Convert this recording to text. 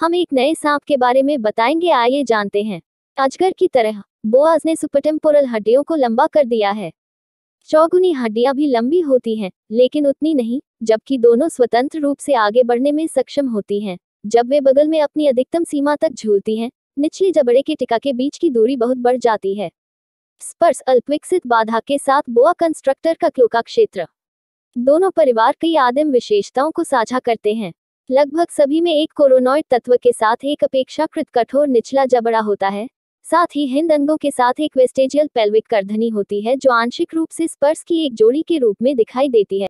हम एक नए सांप के बारे में बताएंगे आइए जानते हैं अजगर की तरह बोआज ने सुपरटेम्पोरल हड्डियों को लंबा कर दिया है चौगुनी हड्डियां भी लंबी होती हैं लेकिन उतनी नहीं जबकि दोनों स्वतंत्र रूप से आगे बढ़ने में सक्षम होती हैं जब वे बगल में अपनी अधिकतम सीमा तक झूलती हैं निचले जबड़े के टिका के बीच की दूरी बहुत बढ़ जाती है स्पर्श अल्पविकसित बाधा के साथ बोआ कंस्ट्रक्टर का क्लोका क्षेत्र दोनों परिवार कई आदिम विशेषताओं को साझा करते हैं लगभग सभी में एक कोरोनॉइड तत्व के साथ एक अपेक्षाकृत कठोर निचला जबड़ा होता है साथ ही हिंद अंगों के साथ एक वेस्टेजियल पेल्विक करधनी होती है जो आंशिक रूप से स्पर्श की एक जोड़ी के रूप में दिखाई देती है